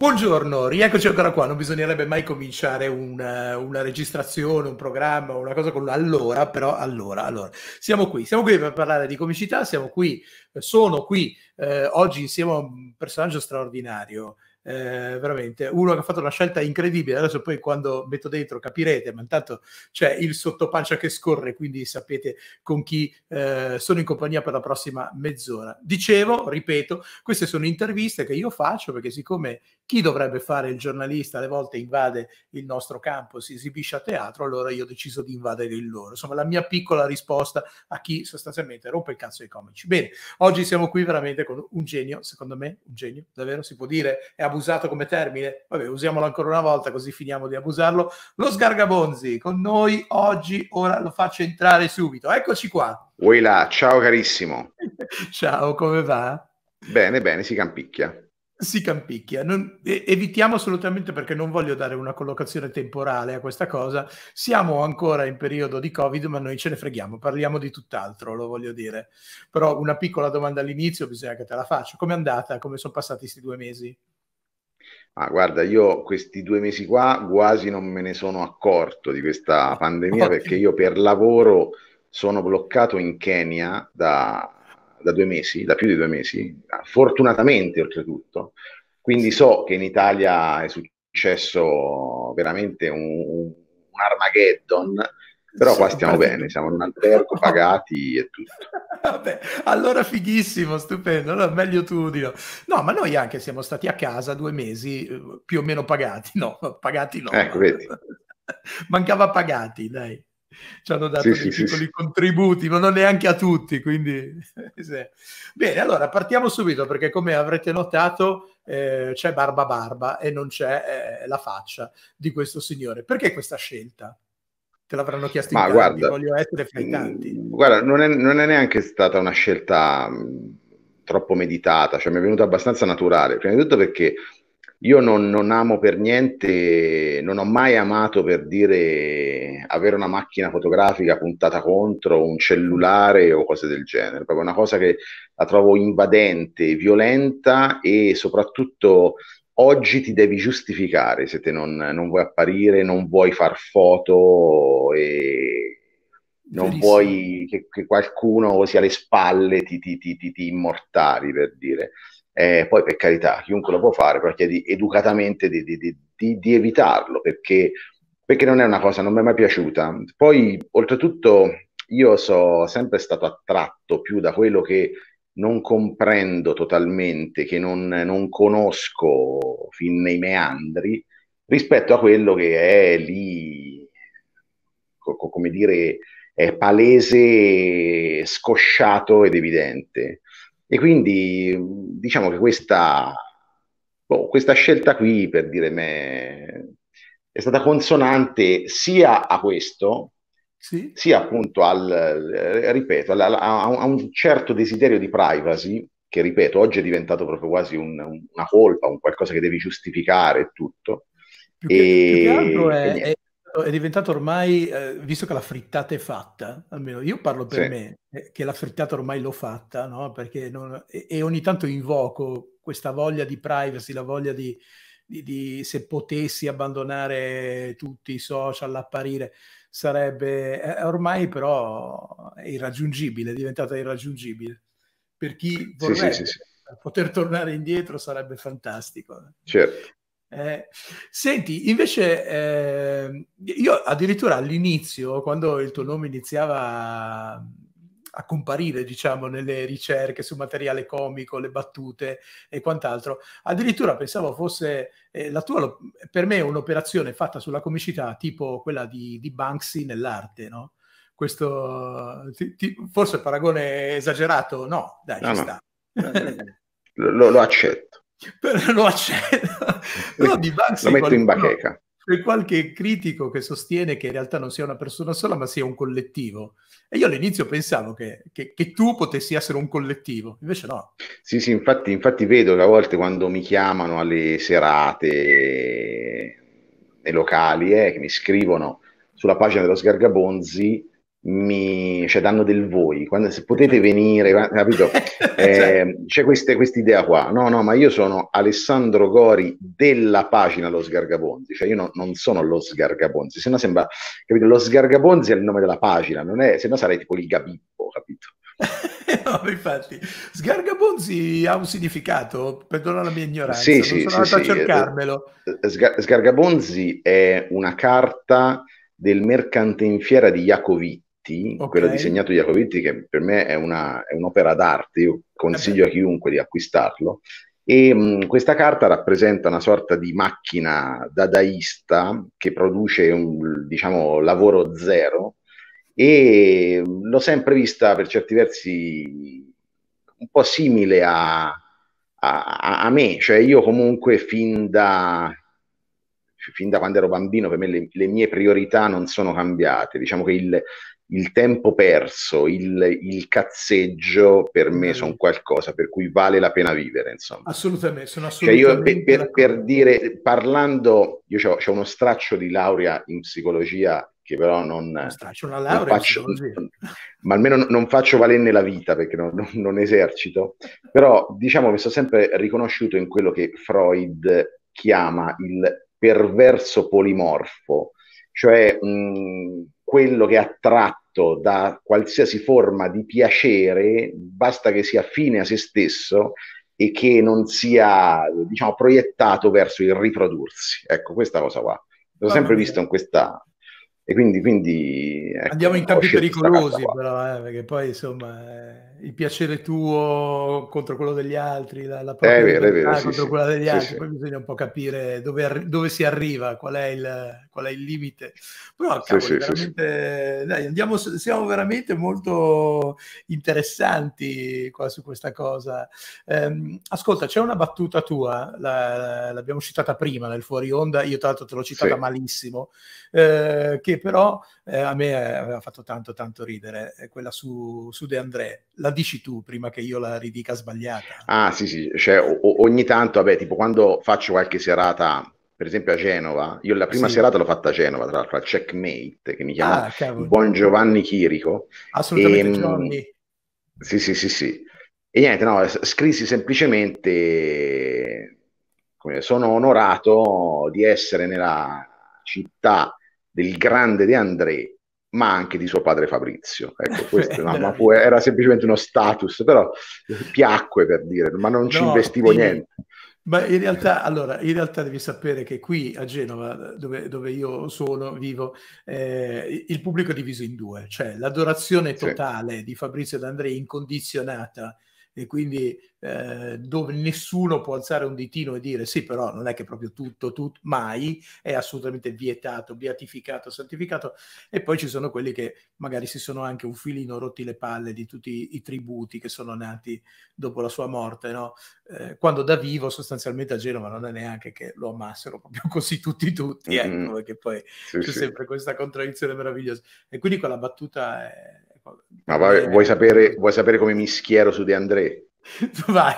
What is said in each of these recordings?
Buongiorno, rieccoci ancora qua. Non bisognerebbe mai cominciare un, eh, una registrazione, un programma, una cosa con allora, però allora, allora. Siamo qui, siamo qui per parlare di comicità, siamo qui, eh, sono qui eh, oggi insieme a un personaggio straordinario eh, veramente uno che ha fatto una scelta incredibile. Adesso poi quando metto dentro capirete, ma intanto c'è il sottopancia che scorre, quindi sapete con chi eh, sono in compagnia per la prossima mezz'ora. Dicevo, ripeto, queste sono interviste che io faccio perché siccome chi dovrebbe fare il giornalista alle volte invade il nostro campo, si esibisce a teatro, allora io ho deciso di invadere il loro. Insomma, la mia piccola risposta a chi sostanzialmente rompe il cazzo ai comici. Bene, oggi siamo qui veramente con un genio, secondo me, un genio, davvero si può dire, è abusato abusato come termine, vabbè usiamolo ancora una volta così finiamo di abusarlo, lo Sgargabonzi con noi oggi, ora lo faccio entrare subito, eccoci qua. Uela, ciao carissimo. ciao, come va? Bene, bene, si campicchia. Si campicchia, non, evitiamo assolutamente perché non voglio dare una collocazione temporale a questa cosa, siamo ancora in periodo di Covid ma noi ce ne freghiamo, parliamo di tutt'altro, lo voglio dire, però una piccola domanda all'inizio bisogna che te la faccio, Come è andata, come sono passati questi due mesi? Ah, guarda, io questi due mesi qua quasi non me ne sono accorto di questa pandemia oh, perché io per lavoro sono bloccato in Kenya da, da due mesi, da più di due mesi, fortunatamente oltretutto. Quindi so che in Italia è successo veramente un, un Armageddon però qua stiamo bene, siamo in un albergo pagati e tutto. Vabbè, allora fighissimo, stupendo, allora meglio tu di no. No, ma noi anche siamo stati a casa due mesi eh, più o meno pagati, no, pagati no. Ecco, vedi. Mancava pagati, dai. Ci hanno dato sì, dei sì, piccoli sì. contributi, ma non neanche a tutti, quindi... Bene, allora partiamo subito, perché come avrete notato eh, c'è Barba Barba e non c'è eh, la faccia di questo signore. Perché questa scelta? te l'avranno chiesto Ma tanti, guarda, voglio essere fra i tanti. Mm, guarda, non è, non è neanche stata una scelta mh, mm, troppo meditata, cioè mi è venuta abbastanza naturale, prima di tutto perché io non, non, amo per niente, non ho mai amato per dire avere una macchina fotografica puntata contro un cellulare o cose del genere, proprio una cosa che la trovo invadente, violenta e soprattutto oggi ti devi giustificare se te non, non vuoi apparire, non vuoi far foto e non vuoi che, che, qualcuno sia alle spalle, ti, ti, ti, ti immortali per dire. Eh, poi per carità, chiunque lo può fare, però chiedi educatamente di, di, di, di evitarlo perché, perché, non è una cosa, non mi è mai piaciuta. Poi oltretutto io sono sempre stato attratto più da quello che non comprendo totalmente, che non, non conosco fin nei meandri, rispetto a quello che è lì, come dire, è palese, scosciato ed evidente. E quindi diciamo che questa, boh, questa scelta qui, per dire me, è stata consonante sia a questo, sì. sia appunto al, eh, ripeto, al, a, a, un certo desiderio di privacy che, ripeto, oggi è diventato proprio quasi un, una colpa, un qualcosa che devi giustificare tutto. Più che, e, più che è, è, è, diventato ormai, eh, visto che la frittata è fatta, almeno io parlo per sì. me, eh, che la frittata ormai l'ho fatta, no? Perché non, e, e ogni tanto invoco questa voglia di privacy, la voglia di... Di, di, se potessi abbandonare tutti i social, apparire sarebbe eh, ormai però irraggiungibile, è diventata irraggiungibile. Per chi vorrebbe sì, sì, sì, poter tornare indietro sarebbe fantastico. Certo. Eh, senti, invece eh, io addirittura all'inizio, quando il tuo nome iniziava a comparire, diciamo, nelle ricerche su materiale comico, le battute e quant'altro. Addirittura pensavo fosse eh, la tua, per me, un'operazione fatta sulla comicità, tipo quella di, di Banksy nell'arte, no? Questo ti, ti, forse il paragone esagerato, no, dai, no, ci no. sta. lo, lo accetto. lo accetto. Però di Banksy lo metto in bacheca c'è qualche critico che sostiene che in realtà non sia una persona sola, ma sia un collettivo. E io all'inizio pensavo che, che, che tu potessi essere un collettivo, invece no. Sì, sì, infatti, infatti vedo a volte quando mi chiamano alle serate nei locali eh, che mi scrivono sulla pagina della Sgargabonzi mi cioè, danno del voi, quando, se potete venire, capito? Eh, eh certo. c'è questa idea qua, no, no, ma io sono Alessandro Gori della pagina Lo Sgargabonzi, cioè io no, non sono lo Sgargabonzi, se no sembra, capito, lo Sgargabonzi è il nome della pagina, non è, se no sarei tipo il Gabibbo, capito? no, infatti, Sgargabonzi ha un significato, perdona la mia ignoranza, sì, sì, sono sì, andato sì. a eh, cercarmelo. Eh, Sgar- Sgargabonzi è una carta del mercante in fiera di Jacovitti Iacovitti, okay. quello disegnato Iacovitti che per me è, una, è un'opera d'arte, io consiglio okay. a chiunque di acquistarlo. E mh, mm, questa carta rappresenta una sorta di macchina dadaista che produce un diciamo, lavoro zero e mm, l'ho sempre vista per certi versi un po' simile a, a, a me, cioè io comunque fin da fin da quando ero bambino, per me le, le, mie priorità non sono cambiate. Diciamo che il, il tempo perso, il, il cazzeggio per me sono qualcosa per cui vale la pena vivere. Insomma. Assolutamente, sono cioè, assolutamente. Cioè per, per, per, dire, parlando, io ho uno straccio di laurea in psicologia che però non, non faccio, ma almeno non faccio valerne la vita perché non, non, non esercito, però diciamo che sono sempre riconosciuto in quello che Freud chiama il perverso polimorfo, cioè mh, quello che è attratto da qualsiasi forma di piacere, basta che sia fine a se stesso e che non sia diciamo, proiettato verso il riprodursi. Ecco, questa cosa qua. L'ho sempre visto in questa, e quindi, quindi ecco, andiamo in campi pericolosi, però, eh, perché poi insomma eh, il piacere tuo contro quello degli altri, la, la propria è vero, è vero, contro sì, quella degli sì, altri, sì. poi bisogna un po' capire dove, dove si arriva, qual è il, qual è il limite. Però cavoli, veramente, dai, andiamo, siamo veramente molto interessanti qua su questa cosa. Ehm, ascolta, c'è una battuta tua, la, l'abbiamo citata prima nel fuori onda, io tra l'altro te l'ho citata malissimo, eh, che però eh, a me eh, aveva fatto tanto tanto ridere, eh, quella su, su De André. La dici tu prima che io la ridica sbagliata. Ah sì sì, cioè, o- ogni tanto, vabbè, tipo quando faccio qualche serata per esempio a Genova, io la prima sì. serata l'ho fatta a Genova, tra l'altro al Checkmate, che mi chiama ah, Buon Giovanni Chirico. Assolutamente ehm, Giovanni. Sì, sì, sì, sì. E niente, no, scrissi semplicemente, come, sono onorato di essere nella città del grande De André, ma anche di suo padre Fabrizio. Ecco, questo, no, ma fu, era semplicemente uno status, però piacque per dire, ma non no, ci investivo in, niente. Ma in realtà, allora, in realtà devi sapere che qui a Genova, dove, dove io sono, vivo, eh, il pubblico è diviso in due, cioè l'adorazione totale sì. di Fabrizio D'André incondizionata e quindi eh, dove nessuno può alzare un ditino e dire sì, però non è che proprio tutto, tutto, mai è assolutamente vietato, beatificato, santificato. E poi ci sono quelli che magari si sono anche un filino rotti le palle di tutti i tributi che sono nati dopo la sua morte, no? eh, quando da vivo sostanzialmente a Genova non è neanche che lo amassero proprio così tutti tutti, ecco, mm-hmm. perché poi sì, c'è sì. sempre questa contraddizione meravigliosa. E quindi quella battuta è ma vai, vuoi, eh. sapere, vuoi sapere come mi schiero su De André? Vai.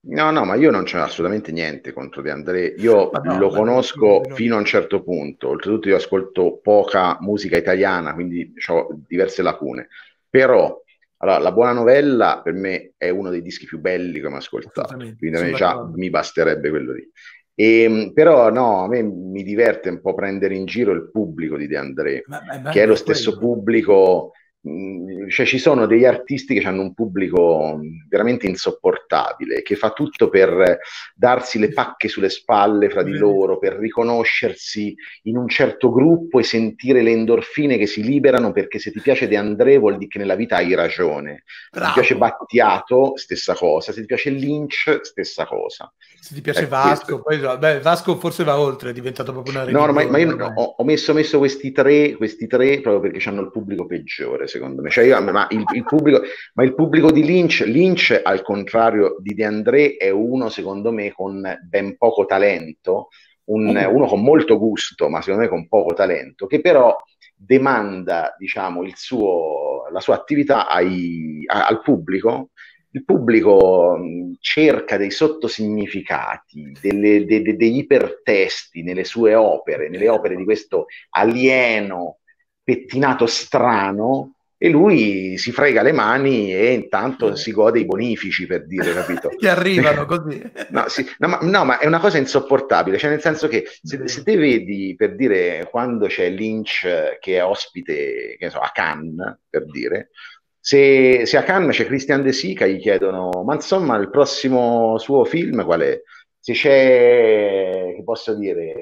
no, no, ma io non c'ho assolutamente niente contro De André. Io no, lo conosco no, fino a un certo punto. Oltretutto io ascolto poca musica italiana, quindi ho diverse lacune. Però allora, La Buona Novella per me è uno dei dischi più belli che ho ascoltato, quindi già mi basterebbe quello lì. E, ehm, però no, a me mi diverte un po' prendere in giro il pubblico di De André, che è lo stesso quello. pubblico Mm, cioè, ci sono degli artisti che hanno un pubblico mm, veramente insopportabile, che fa tutto per darsi le pacche sulle spalle fra di mm. loro, per riconoscersi in un certo gruppo e sentire le endorfine che si liberano perché se ti piace De André vuol dire che nella vita hai ragione. Bravo. Se ti piace Battiato, stessa cosa. Se ti piace Lynch, stessa cosa. Se ti piace eh, Vasco, questo... poi vabbè, Vasco forse va oltre, è diventato proprio una... No, ma, ma io ho, ho messo, messo, questi, tre, questi tre proprio perché hanno il pubblico peggiore secondo me. Cioè io, ma, il, il pubblico, ma, il, pubblico, di Lynch, Lynch, al contrario di De André, è uno, secondo me, con ben poco talento, un, mm. uno con molto gusto, ma secondo me con poco talento, che però demanda diciamo, suo, la sua attività ai, a, al pubblico il pubblico mm, cerca dei sottosignificati, delle, de, de, degli ipertesti nelle sue opere, nelle opere di questo alieno pettinato strano e lui si frega le mani e intanto si gode i bonifici per dire, capito? Ti arrivano così. No, sì, no, ma, no, ma, è una cosa insopportabile, cioè nel senso che se, mm. se te vedi, per dire, quando c'è Lynch che è ospite, che so, a Cannes, per dire, se, se a Cannes c'è Christian De Sica, gli chiedono, ma insomma il prossimo suo film qual è? Se c'è, che posso dire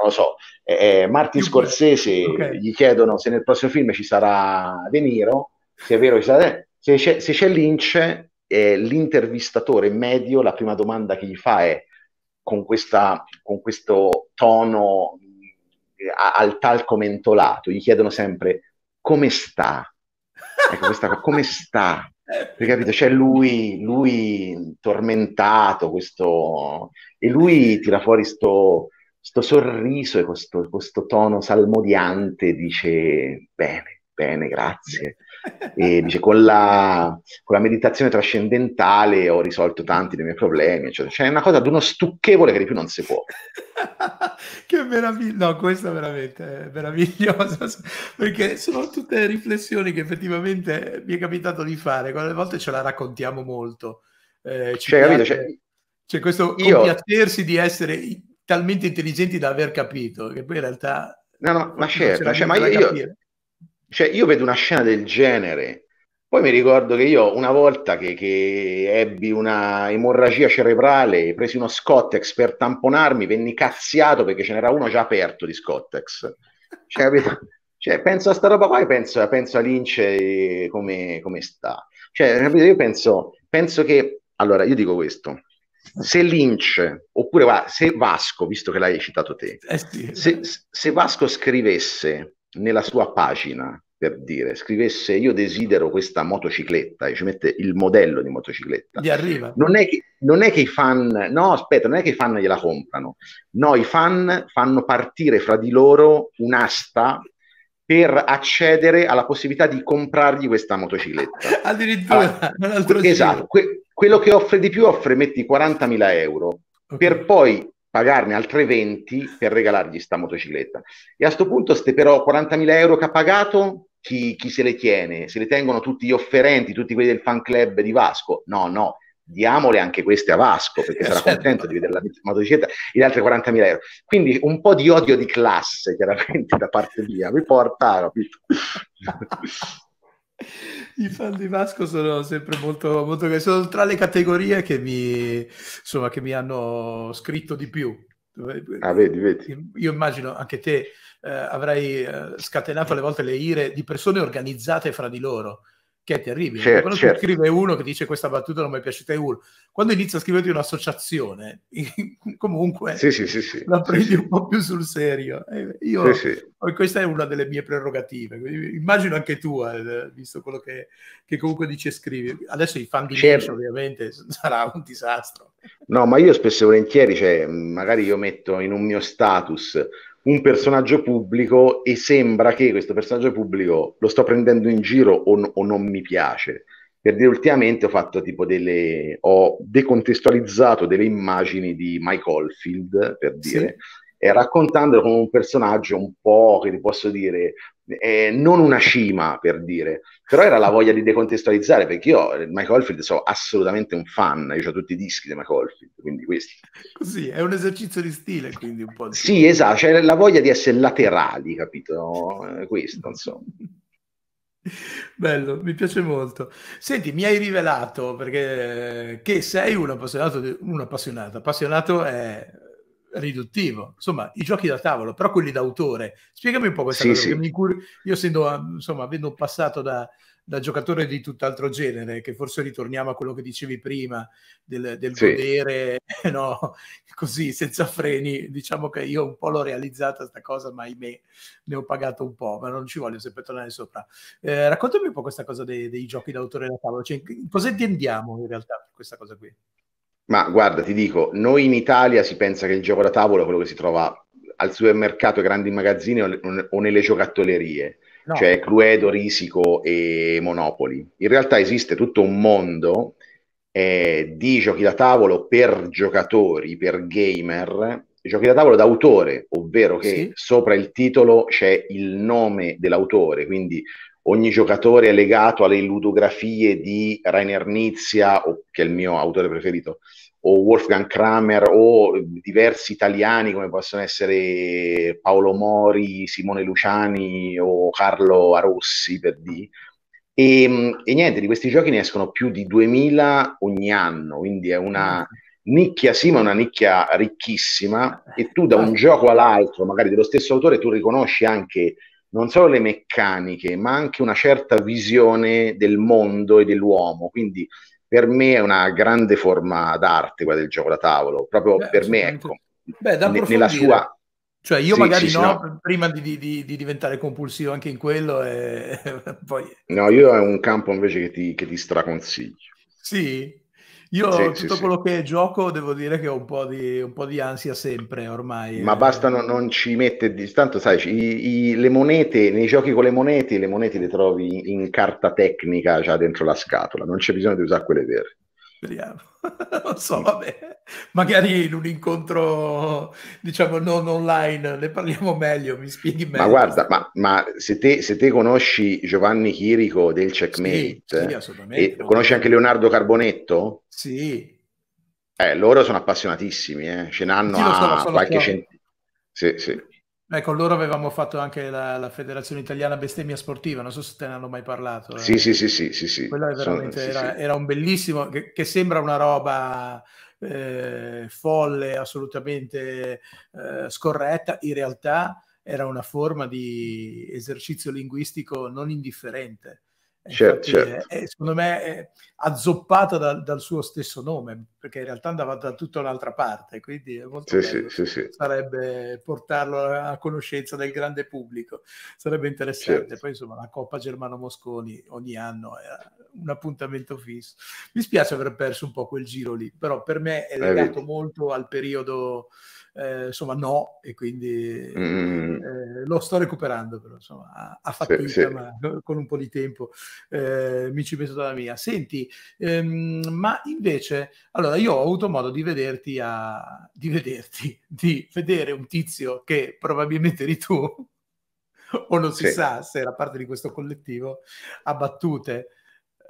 non lo so, eh, eh Martin Scorsese okay. gli chiedono se nel prossimo film ci sarà De Niro, se è vero che sarà se c'è, se c'è Lynch, eh, l'intervistatore medio, la prima domanda che gli fa è con, questa, con questo tono eh, al talco mentolato, gli chiedono sempre come sta? Ecco questa come sta? Perché capito? C'è lui, lui tormentato, questo, e lui tira fuori sto, questo sorriso e questo, questo, tono salmodiante dice bene, bene, grazie. E dice con la, con la meditazione trascendentale ho risolto tanti dei miei problemi. Cioè, cioè è una cosa di uno stucchevole che di più non si può. che meraviglia, no, questo veramente è meraviglioso, perché sono tutte riflessioni che effettivamente mi è capitato di fare, quando a volte ce la raccontiamo molto. Eh, ci cioè, capito, cioè... Cioè questo compiacersi di essere talmente intelligenti da aver capito, che poi in realtà... No, no, ma certo, cioè, ma io, io, cioè, io, vedo una scena del genere, poi mi ricordo che io una volta che, che ebbi una emorragia cerebrale, presi uno Scottex per tamponarmi, venni cazziato perché ce n'era uno già aperto di Scottex. Cioè, capito? Cioè, penso a sta roba qua e penso, penso a Lynch come, come sta. Cioè, capito? Io penso, penso che... Allora, io dico questo se Lynch, oppure va, se Vasco, visto che l'hai citato te, eh se, se Vasco scrivesse nella sua pagina, per dire, scrivesse io desidero questa motocicletta e ci mette il modello di motocicletta, non è, che, non è, che, i fan, no aspetta, non è che i fan gliela comprano, no, i fan fanno partire fra di loro un'asta per accedere alla possibilità di comprargli questa motocicletta. Addirittura, ah, allora, esatto, que- quello che offre di più offre metti 40.000 euro okay. per poi pagarne altre 20 per regalargli sta motocicletta. E a questo punto ste però 40.000 euro che ha pagato, chi, chi se le tiene? Se le tengono tutti gli offerenti, tutti quelli del fan club di Vasco? No, no, diamole anche queste a Vasco perché eh, sarà certo. contento di vedere la motocicletta e le altre 40.000 euro quindi un po' di odio di classe chiaramente da parte mia mi porta capito? I fan di Vasco sono sempre molto, molto sono tra le categorie che mi, insomma, che mi hanno scritto di più. Ah, vedi, vedi. Io immagino anche te eh, avrai eh, scatenato alle volte le ire di persone organizzate fra di loro che è terribile. Certo, quando certo. scrive uno che dice questa battuta non mi è piaciuta uno, quando inizia a scriverti un'associazione, comunque sì, sì, sì, la prendi un po' più sul serio. Io, Questa è una delle mie prerogative, immagino anche tu, eh, visto quello che, che, comunque dici e scrivi. Adesso i fan di certo. ovviamente sarà un disastro. No, ma io spesso e volentieri, cioè, magari io metto in un mio status un personaggio pubblico e sembra che questo personaggio pubblico lo sto prendendo in giro o, n- o non mi piace. Per dire, ultimamente ho fatto tipo delle. ho decontestualizzato delle immagini di Mike Oldfield, per dire, sì. e raccontandolo come un personaggio un po' che ti posso dire eh, non una cima per dire, però era la voglia di decontestualizzare perché io eh, Michael Oldfield sono assolutamente un fan, io ho tutti i dischi di Michael Oldfield, quindi questi. Così, è un esercizio di stile quindi un po'. Di... Sì, esatto, c'è cioè la voglia di essere laterali, capito? Eh, questo, insomma. Bello, mi piace molto. Senti, mi hai rivelato perché eh, che sei un appassionato, un appassionato, appassionato è riduttivo. Insomma, i giochi da tavolo, però quelli d'autore. Spiegami un po' questa sì, cosa. Sì. Incur- io essendo, insomma, avendo passato da, da, giocatore di tutt'altro genere, che forse ritorniamo a quello che dicevi prima, del, del sì. godere, no? così, senza freni, diciamo che io un po' l'ho realizzata questa cosa, ma ahimè ne ho pagato un po', ma non ci voglio sempre tornare sopra. Eh, raccontami un po' questa cosa dei, dei giochi d'autore da tavolo. Cioè, cosa intendiamo in realtà per questa cosa qui? Ma guarda, ti dico, noi in Italia si pensa che il gioco da tavolo è quello che si trova al supermercato, grandi magazzini o, nelle giocattolerie, no. cioè Cluedo, Risico e Monopoli. In realtà esiste tutto un mondo eh, di giochi da tavolo per giocatori, per gamer, giochi da tavolo d'autore, ovvero che sì. sopra il titolo c'è il nome dell'autore, quindi ogni giocatore è legato alle ludografie di Rainer Nizia, che è il mio autore preferito, o Wolfgang Kramer, o diversi italiani come possono essere Paolo Mori, Simone Luciani o Carlo Arossi, per dire. E, e niente, di questi giochi ne escono più di 2000 ogni anno, quindi è una nicchia sì, ma una nicchia ricchissima e tu da un gioco all'altro, magari dello stesso autore, tu riconosci anche non solo le meccaniche, ma anche una certa visione del mondo e dell'uomo. Quindi per me è una grande forma d'arte quella del gioco da tavolo, proprio Beh, per me, ecco, Beh, da ne, nella sua... Cioè io sì, magari sì, no, no, prima di, di, di, diventare compulsivo anche in quello e poi... No, io è un campo invece che ti, che ti straconsiglio. Sì? Io sì, tutto sì, quello sì. che gioco devo dire che ho un po' di, un po di ansia sempre ormai. Ma eh. bastano, non ci mette, di... tanto sai, i, i, le monete, nei giochi con le monete, le monete le trovi in, in carta tecnica già dentro la scatola, non c'è bisogno di usare quelle vere. Speriamo. non so, vabbè. Magari in un incontro, diciamo, non online ne parliamo meglio, mi spieghi meglio. Ma guarda, ma, ma se, te, se, te, conosci Giovanni Chirico del Checkmate, sì, sì, e conosci anche Leonardo Carbonetto? Sì. Eh, loro sono appassionatissimi, eh. ce n'hanno sì, a sono, sono qualche centinaio. Sì, sì. Beh, con loro avevamo fatto anche la, la, Federazione Italiana Bestemmia Sportiva, non so se te ne hanno mai parlato. Sì, eh. sì, sì, sì, sì, sì. Quello Sono, sì, era, sì. era, un bellissimo, che, che sembra una roba eh, folle, assolutamente eh, scorretta, in realtà era una forma di esercizio linguistico non indifferente. Eh, certo, certo. Eh, è, eh, secondo me è azzoppata da, dal suo stesso nome, perché in realtà andava da tutta un'altra parte, quindi è molto sì, sì, sì, sarebbe portarlo a, conoscenza del grande pubblico, sarebbe interessante. Certo. Poi insomma la Coppa Germano-Mosconi ogni anno è un appuntamento fisso. Mi spiace aver perso un po' quel giro lì, però per me è legato molto al periodo eh, insomma no, e quindi mm. eh, lo sto recuperando, però insomma a, a fatica, sì, sì. ma con un po' di tempo eh, mi ci penso dalla mia. Senti, ehm, ma invece, allora io ho avuto modo di vederti, a, di vederti, di vedere un tizio che probabilmente eri tu, o non si sì. sa se era parte di questo collettivo, a battute.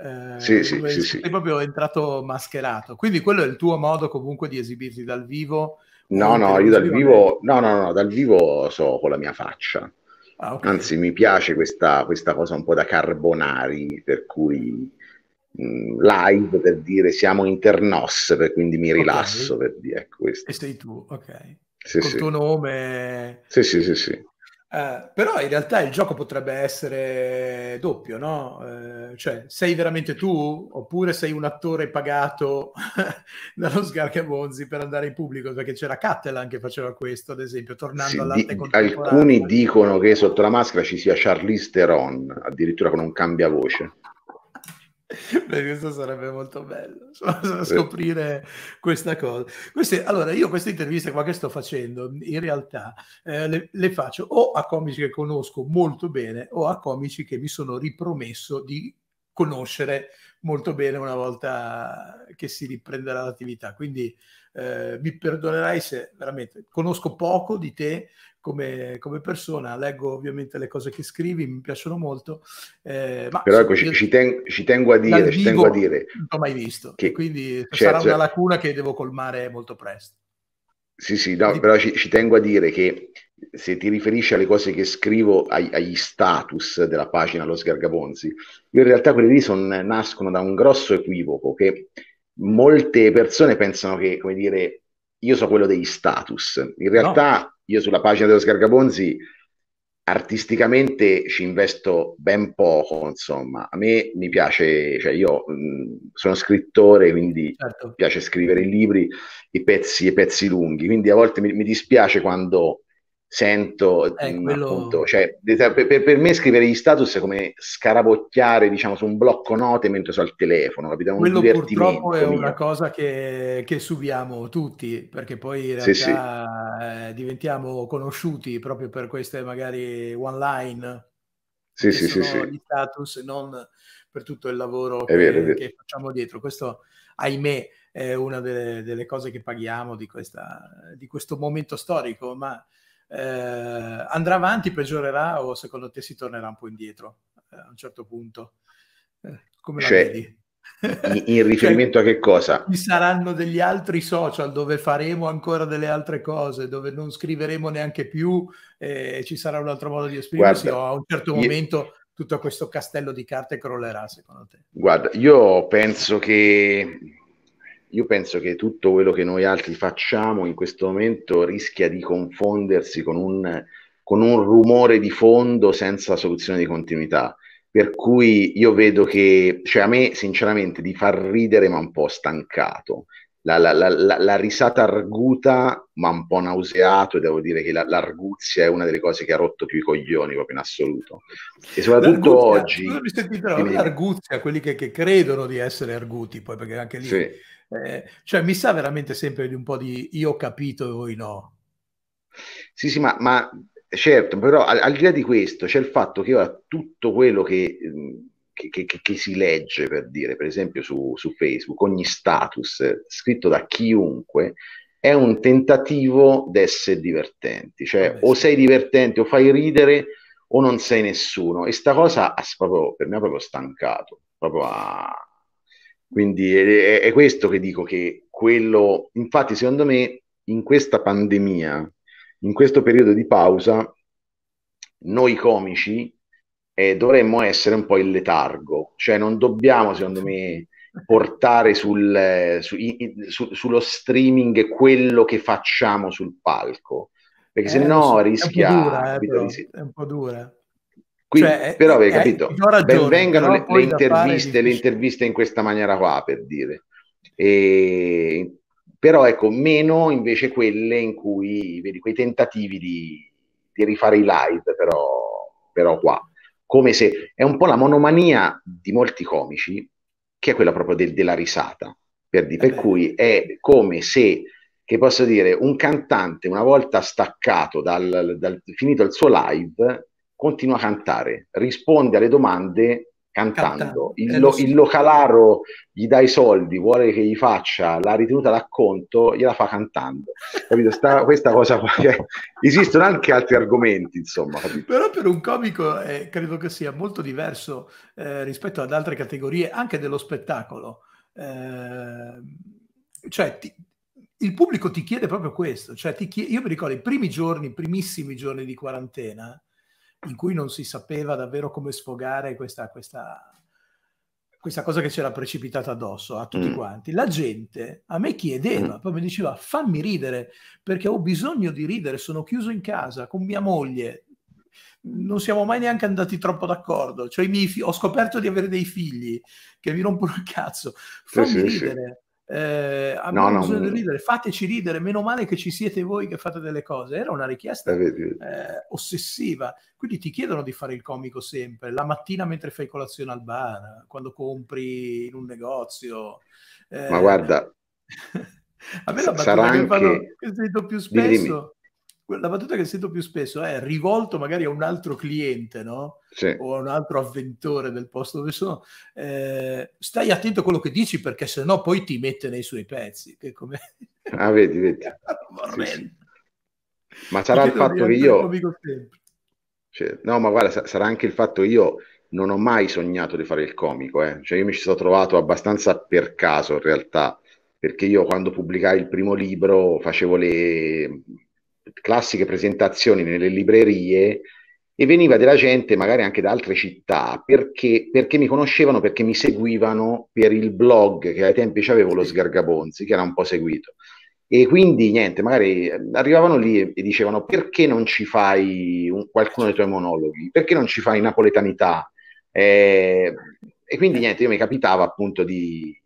Eh, sì, sì, sei sì, proprio entrato mascherato. Quindi quello è il tuo modo comunque di esibirti dal vivo No, no, io dal vivo, no, no, no, dal vivo so con la mia faccia. Ah, okay. Anzi, mi piace questa, questa, cosa un po' da carbonari, per cui mh, mm, live per dire siamo internos, per, quindi mi rilasso okay. per dire ecco questo. E sei tu, ok. Sì, Col sì. tuo nome. Sì, sì, sì, sì. Eh, però in realtà il gioco potrebbe essere doppio, no? Eh, cioè, sei veramente tu oppure sei un attore pagato dallo Sgarcabonzi per andare in pubblico? Perché c'era Cattelan che faceva questo, ad esempio, tornando sì, all'arte di- Alcuni dicono che sotto la maschera ci sia Charlize Theron, addirittura con un cambiavoce. Beh, questo sarebbe molto bello scoprire questa cosa. Queste, allora, io queste interviste qua che sto facendo, in realtà eh, le, le, faccio o a comici che conosco molto bene o a comici che mi sono ripromesso di conoscere molto bene una volta che si riprenderà l'attività. Quindi eh, mi perdonerai se veramente conosco poco di te come, come, persona, leggo ovviamente le cose che scrivi, mi piacciono molto. Eh, ma Però ecco, ci, ci, ten, ci, tengo a dire, ci tengo a dire. Non l'ho mai visto, che, quindi certo, sarà una lacuna che devo colmare molto presto. Sì, sì, no, però ci, ci, tengo a dire che se ti riferisci alle cose che scrivo, ai, agli status della pagina Lo Sgargabonzi, io in realtà quelli lì son, nascono da un grosso equivoco che molte persone pensano che, come dire, io so quello degli status. In realtà io sulla pagina dello Scargabonzi artisticamente ci investo ben poco, insomma, a me mi piace, cioè io mh, mm, sono scrittore, quindi certo. mi piace scrivere i libri, i pezzi e pezzi lunghi, quindi a volte mi, mi dispiace quando sento eh, quello... appunto, cioè, per, per, me scrivere gli status è come scarabocchiare diciamo su un blocco note mentre sono al telefono capito? Un quello purtroppo è mio. una cosa che, che, subiamo tutti perché poi in realtà sì, sì. Eh, diventiamo conosciuti proprio per queste magari one line sì, sì, sì, sì. gli status non per tutto il lavoro che, vero, che facciamo dietro questo ahimè è una delle, delle cose che paghiamo di, questa, di questo momento storico ma eh, andrà avanti, peggiorerà o secondo te si tornerà un po' indietro eh, a un certo punto? Eh, come cioè, la vedi? In, cioè, riferimento cioè, a che cosa? Ci saranno degli altri social dove faremo ancora delle altre cose, dove non scriveremo neanche più, e ci sarà un altro modo di esprimersi o a un certo io... momento tutto questo castello di carte crollerà secondo te? Guarda, io penso che io penso che tutto quello che noi altri facciamo in questo momento rischia di confondersi con un, con un rumore di fondo senza soluzione di continuità. Per cui io vedo che, cioè a me sinceramente di far ridere ma un po' stancato, la, la, la, la, risata arguta, ma un po' nauseato, e devo dire che l'arguzia è una delle cose che ha rotto più i coglioni proprio in assoluto. E soprattutto oggi. Non mi no, L'arguzia, quelli che, che, credono di essere arguti, poi perché anche lì sì eh, cioè mi sa veramente sempre di un po' di io ho capito e voi no. Sì, sì, ma, ma certo, però al, al, di là di questo c'è il fatto che ora tutto quello che, mm, che, che, che si legge, per dire, per esempio su, su Facebook, ogni status scritto da chiunque, è un tentativo d'essere divertenti, cioè Vabbè, o sei divertente o fai ridere o non sei nessuno e sta cosa ha proprio, per me ha proprio stancato, proprio ha, quindi è, è, questo che dico che quello, infatti secondo me in questa pandemia, in questo periodo di pausa, noi comici eh, dovremmo essere un po' il letargo, cioè non dobbiamo secondo me portare sul, eh, su, su, sullo streaming quello che facciamo sul palco, perché eh, se no rischia... Eh, è un po' dura, eh, però, è un po' dura Qui, cioè, eh, però avevi eh, capito, eh, ragione, vengano le, le, interviste, le interviste in questa maniera qua, per dire. E, però ecco, meno invece quelle in cui, vedi, quei tentativi di, di rifare i live, però, però qua. Come se, è un po' la monomania di molti comici, che è quella proprio del, della risata, per, di, per cui è come se che posso dire, un cantante una volta staccato dal, dal, finito il suo live continua a cantare, risponde alle domande cantando. Il, eh, il, localaro gli dà i soldi, vuole che gli faccia la ritenuta d'acconto, gliela fa cantando. Capito? questa cosa Esistono anche altri argomenti, insomma. Però per un comico eh, credo che sia molto diverso eh, rispetto ad altre categorie, anche dello spettacolo. Eh, cioè, ti, il pubblico ti chiede proprio questo. Cioè, chiede, io mi ricordo i primi giorni, i primissimi giorni di quarantena in cui non si sapeva davvero come sfogare questa, questa, questa cosa che c'era precipitata addosso a tutti mm. quanti. La gente a me chiedeva, mm. poi mi diceva fammi ridere perché ho bisogno di ridere, sono chiuso in casa con mia moglie, non siamo mai neanche andati troppo d'accordo. Cioè, fi- ho scoperto di avere dei figli che mi rompono il cazzo. Fammi sì, ridere. Sì, sì eh, abbiamo no, bisogno no. di ridere, fateci ridere, meno male che ci siete voi che fate delle cose. Era una richiesta eh, eh, ossessiva. Quindi ti chiedono di fare il comico sempre, la mattina mentre fai colazione al bar, quando compri in un negozio. Eh, Ma guarda, a me la battuta che, fanno, che sento più spesso la battuta che sento più spesso è rivolto magari a un altro cliente, no? Sì. O a un altro avventore del posto dove sono. Eh, stai attento a quello che dici perché sennò poi ti mette nei suoi pezzi. Che come... Ah, vedi, vedi. sì, sì. Ma sarà il fatto che io... Cioè, no, ma guarda, sarà anche il fatto che io non ho mai sognato di fare il comico, eh. cioè io mi ci sono trovato abbastanza per caso in realtà, perché io quando pubblicai il primo libro facevo le classiche presentazioni nelle librerie e veniva della gente magari anche da altre città perché, perché mi conoscevano, perché mi seguivano per il blog che ai tempi c'avevo lo Sgargabonzi, che era un po' seguito. E quindi niente, magari ehm, arrivavano lì e, e dicevano perché non ci fai un, qualcuno dei tuoi monologhi, perché non ci fai napoletanità. Eh, e quindi niente, io mi capitava appunto di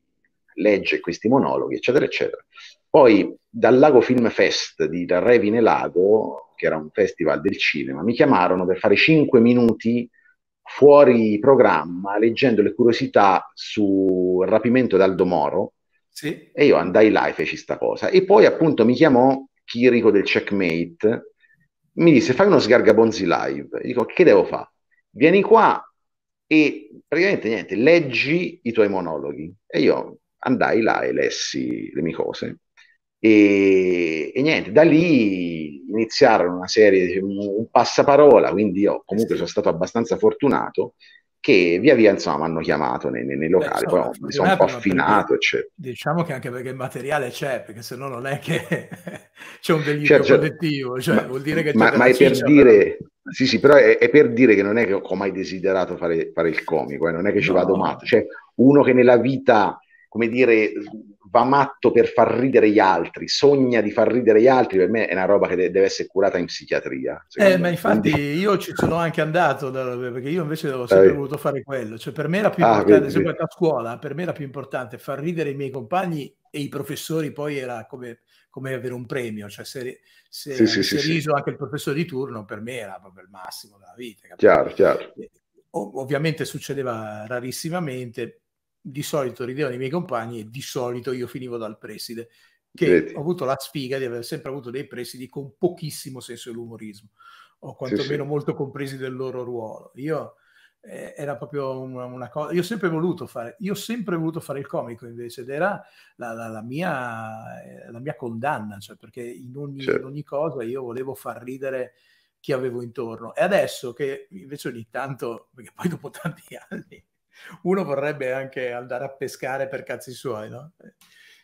leggere questi monologhi, eccetera, eccetera. Poi dal Lago Film Fest di Revine Lago, che era un festival del cinema, mi chiamarono per fare 5 minuti fuori programma leggendo le curiosità sul rapimento d'Aldo Moro sì. e io andai là e feci sta cosa. E poi appunto mi chiamò Chirico del Checkmate, mi disse fai uno sgargabonzi live. E dico che devo fare? Vieni qua e praticamente niente, leggi i tuoi monologhi. E io andai là e lessi le mie cose e, e, niente, da lì iniziarono una serie, un passaparola, quindi io comunque sono stato abbastanza fortunato che via via insomma mi hanno chiamato nei, nei, nei locali, Beh, insomma, poi mi sono un po' affinato. Perché, diciamo che anche perché il materiale c'è, perché se no non è che c'è un delirio certo, collettivo, cioè, ma, vuol dire che c'è... Ma, è per dire... Sì, sì, però è, è, per dire che non è che ho mai desiderato fare, fare il comico, eh, non è che ci no. vado matto, cioè uno che nella vita, come dire, va matto per far ridere gli altri, sogna di far ridere gli altri, per me è una roba che de- deve essere curata in psichiatria. Eh, ma infatti Quindi... io ci sono anche andato, da, perché io invece ho sempre eh. voluto fare quello. Cioè, per me era più ah, importante, ah, sempre a scuola, per me era più importante far ridere i miei compagni e i professori, poi era come, come avere un premio. Cioè, se, se, sì, se sì, riso sì. anche il professore di turno, per me era proprio il massimo della vita. Capito? Chiaro, chiaro. Eh, ovviamente succedeva rarissimamente, di solito ridevano i miei compagni e di solito io finivo dal preside, che Vedi. ho avuto la sfiga di aver sempre avuto dei presidi con pochissimo senso dell'umorismo, o quantomeno sì, sì. molto compresi del loro ruolo. Io eh, era proprio una, una, cosa, io ho sempre voluto fare, io ho sempre voluto fare il comico invece, ed era la, la, la, mia, eh, la mia, condanna, cioè perché in ogni, certo. in ogni cosa io volevo far ridere chi avevo intorno. E adesso che invece ogni tanto, perché poi dopo tanti anni uno vorrebbe anche andare a pescare per cazzi suoi, no?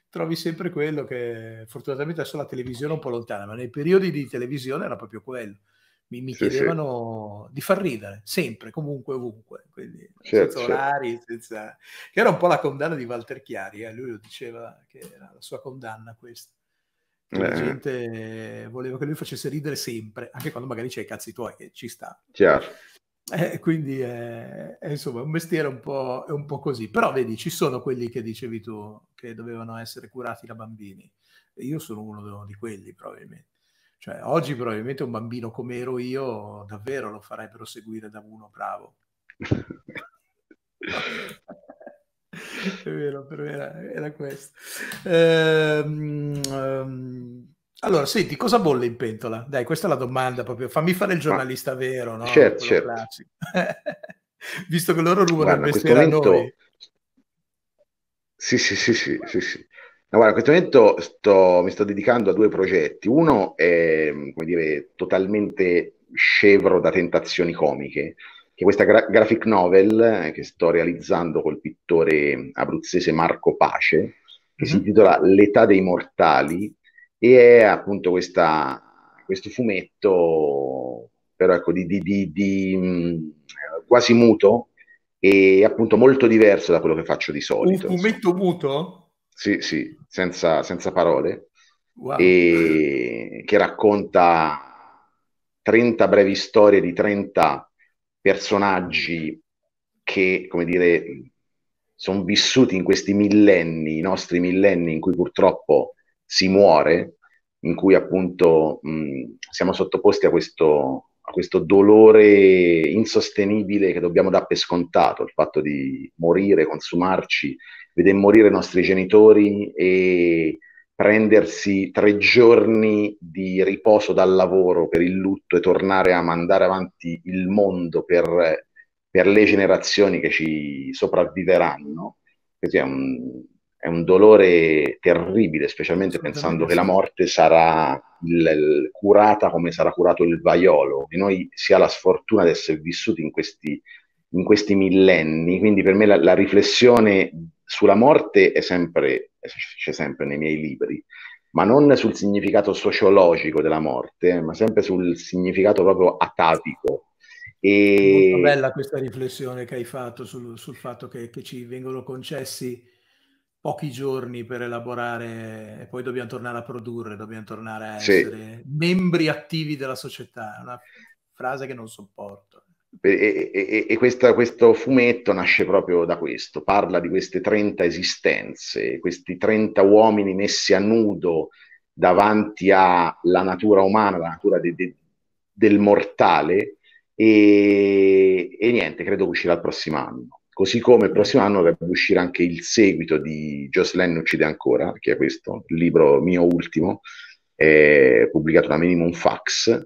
Trovi sempre quello che fortunatamente adesso la televisione è un po' lontana, ma nei periodi di televisione era proprio quello. Mi, mi sì, chiedevano sì. di far ridere, sempre, comunque, ovunque, quindi, certo, senza certo. orari, certo. senza... che era un po' la condanna di Walter Chiari, eh? lui lo diceva che era la sua condanna questa. Eh. La gente voleva che lui facesse ridere sempre, anche quando magari c'è i cazzi tuoi, che ci sta. Chiaro. Eh, quindi è, è, insomma un mestiere un po', un po', così. Però vedi, ci sono quelli che dicevi tu che dovevano essere curati da bambini. E io sono uno di quelli, probabilmente. Cioè, oggi probabilmente un bambino come ero io davvero lo farebbero seguire da uno bravo. è vero, per me era, era questo. Ehm, um, allora, senti, cosa bolle in pentola? Dai, questa è la domanda proprio. Fammi fare il giornalista Ma... vero, no? Certo, certo. Visto che loro rubano guarda, il mestiere momento... noi. Sì, sì, sì, sì, sì, sì. No, guarda, in questo momento sto, mi sto dedicando a due progetti. Uno è, come dire, totalmente scevro da tentazioni comiche, che è questa gra- graphic novel eh, che sto realizzando col pittore abruzzese Marco Pace, che mm-hmm. si mhm. intitola L'età dei mortali, e appunto questa, questo fumetto però ecco di, di, di, di, mm, quasi muto e appunto molto diverso da quello che faccio di solito. Un fumetto muto? Sì, sì, senza, senza parole. Wow. E che racconta 30 brevi storie di 30 personaggi che, come dire, sono vissuti in questi millenni, i nostri millenni in cui purtroppo si muore, in cui appunto mh, siamo sottoposti a questo, a questo, dolore insostenibile che dobbiamo dare per scontato, il fatto di morire, consumarci, vedere morire i nostri genitori e prendersi tre giorni di riposo dal lavoro per il lutto e tornare a mandare avanti il mondo per, per le generazioni che ci sopravviveranno. Questo è un, è un dolore terribile, specialmente pensando che la morte sarà il, il, curata come sarà curato il vaiolo e noi si ha la sfortuna di essere vissuti in questi, in questi millenni, quindi per me la, la riflessione sulla morte è sempre, c'è sempre nei miei libri, ma non sul significato sociologico della morte, eh, ma sempre sul significato proprio atavico e... Molto bella questa riflessione che hai fatto sul, sul fatto che, che, ci vengono concessi pochi giorni per elaborare e poi dobbiamo tornare a produrre, dobbiamo tornare a essere sì. membri attivi della società. È una frase che non sopporto. E, e, e questa, questo fumetto nasce proprio da questo, parla di queste 30 esistenze, questi 30 uomini messi a nudo davanti alla natura umana, la natura de, de, del mortale e, e niente, credo che uscirà il prossimo anno. Così come il prossimo anno dovrebbe uscire anche il seguito di Jocelyn Uccide Ancora, che è questo, il libro mio ultimo, eh, pubblicato da Minimum Fax,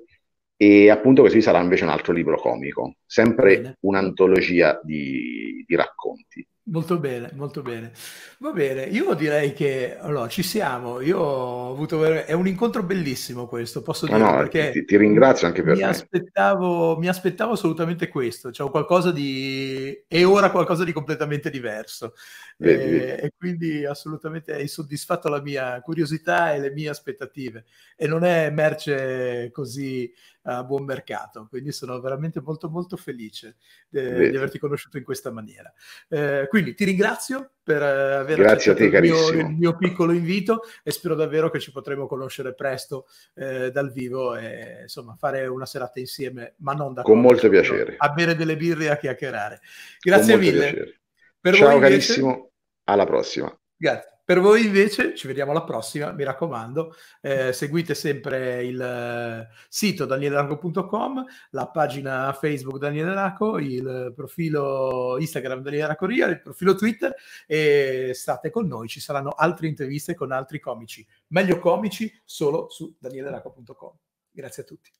e appunto così sarà invece un altro libro comico, sempre un'antologia di, di racconti. Molto bene, molto bene. Va bene, io direi che allora, ci siamo. Io ho avuto è un incontro bellissimo questo, posso dire, no, no, perché ti, ti, ringrazio anche per mi me. aspettavo mi aspettavo assolutamente questo, cioè qualcosa di e ora qualcosa di completamente diverso. Vedi, e, vedi. Eh, e, quindi assolutamente hai soddisfatto la mia curiosità e le mie aspettative e non è merce così a buon mercato. Quindi sono veramente molto molto felice de- di averti conosciuto in questa maniera. Eh, quindi ti ringrazio per eh, aver Grazie accettato te, il, mio, il, mio, piccolo invito e spero davvero che ci potremo conoscere presto eh, dal vivo e insomma fare una serata insieme, ma non da con molto piacere. A bere delle birre e a chiacchierare. Grazie mille. Per Ciao invece, carissimo, alla prossima. Grazie. Per voi invece ci vediamo alla prossima, mi raccomando, eh, seguite sempre il eh, sito danielarco.com, la pagina Facebook Daniele Raco, il profilo Instagram Daniele Raco Real, il profilo Twitter e state con noi, ci saranno altre interviste con altri comici, meglio comici solo su danieleraco.com. Grazie a tutti.